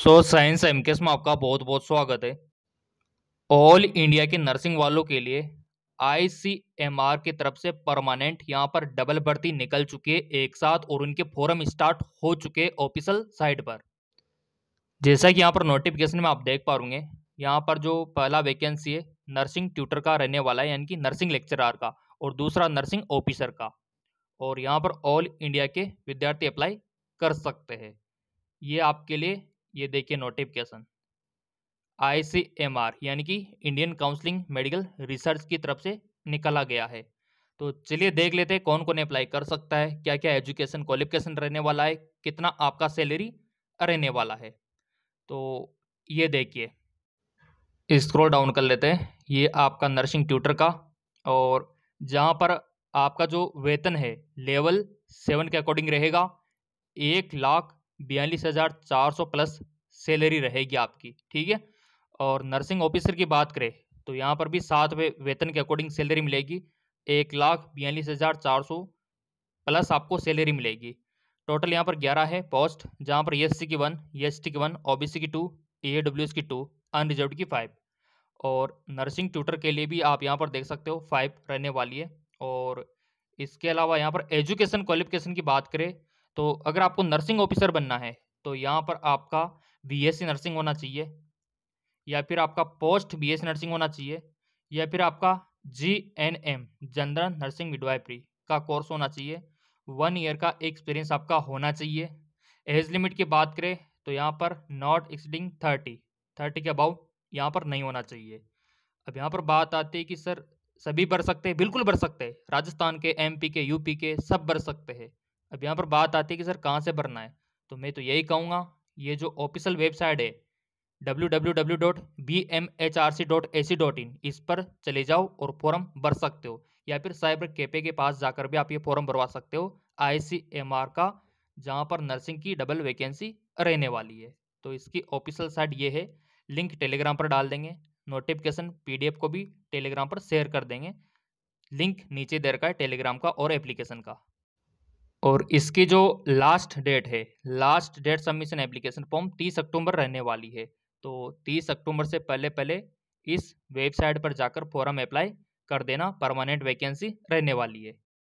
so science M case में आपका बहुत बहुत स्वागत है ऑल इंडिया के नर्सिंग वालों के लिए आई सी एम आर की तरफ से परमानेंट यहाँ पर डबल भर्ती निकल चुकी है एक साथ और उनके फोरम स्टार्ट हो चुके हैं ऑफिशियल साइट पर जैसा कि यहाँ पर नोटिफिकेशन में आप देख पा रूंगे यहाँ पर जो पहला वैकेंसी है नर्सिंग ट्यूटर का रहने वाला है यानी कि नर्सिंग लेक्चरार का और दूसरा नर्सिंग ऑफिसर का और यहाँ पर ऑल इंडिया के विद्यार्थी अप्लाई कर सकते हैं ये आपके लिए ये देखिए नोटिफिकेशन आईसीएमआर यानी कि इंडियन काउंसलिंग मेडिकल रिसर्च की तरफ से निकाला गया है तो चलिए देख लेते हैं कौन कौन अप्लाई कर सकता है क्या क्या एजुकेशन क्वालिफिकेशन रहने वाला है कितना आपका सैलरी रहने वाला है तो ये देखिए स्क्रॉल डाउन कर लेते हैं ये आपका नर्सिंग ट्यूटर का और जहाँ पर आपका जो वेतन है लेवल सेवन के अकॉर्डिंग रहेगा एक लाख बयालीस हज़ार चार सौ प्लस सैलरी रहेगी आपकी ठीक है और नर्सिंग ऑफिसर की बात करें तो यहाँ पर भी सात वे, वेतन के अकॉर्डिंग सैलरी मिलेगी एक लाख बयालीस हज़ार चार सौ प्लस आपको सैलरी मिलेगी टोटल यहाँ पर ग्यारह है पोस्ट जहाँ पर एस e की वन एस e की वन ओ की टू ए e की टू अनरिजर्व की फाइव और नर्सिंग ट्यूटर के लिए भी आप यहाँ पर देख सकते हो फाइव रहने वाली है और इसके अलावा यहाँ पर एजुकेशन क्वालिफिकेशन की बात करें तो अगर आपको नर्सिंग ऑफिसर बनना है तो यहाँ पर आपका बीएससी नर्सिंग होना चाहिए या फिर आपका पोस्ट बीएससी नर्सिंग होना चाहिए या फिर आपका G N M general nursing midwifery का कोर्स होना चाहिए वन ईयर का एक्सपीरियंस आपका होना चाहिए एज लिमिट की बात करें तो यहाँ पर नॉट एक्सीडिंग थर्टी थर्टी के अबाउ यहाँ पर नहीं होना चाहिए अब यहाँ पर बात आती है कि सर सभी भर सकते हैं बिल्कुल भर सकते हैं राजस्थान के एमपी के यूपी के सब भर सकते हैं अब यहाँ पर बात आती है कि सर कहाँ से भरना है तो मैं तो यही कहूँगा ये जो ऑफिशियल वेबसाइट है www.bmhrc.ac.in इस पर चले जाओ और फॉर्म भर सकते हो या फिर साइबर कैफे के पास जाकर भी आप ये फॉर्म भरवा सकते हो आईसीएमआर का जहाँ पर नर्सिंग की डबल वैकेंसी रहने वाली है तो इसकी ऑफिशियल साइट ये है लिंक टेलीग्राम पर डाल देंगे नोटिफिकेशन पीडीएफ को भी टेलीग्राम पर शेयर कर देंगे लिंक नीचे दे रखा है टेलीग्राम का और एप्लीकेशन का और इसकी जो लास्ट डेट है last date submission application form तीस अक्टूबर रहने वाली है तो तीस अक्टूबर से पहले पहले इस वेबसाइट पर जाकर फॉर्म अप्लाई कर देना परमानेंट वैकेंसी रहने वाली है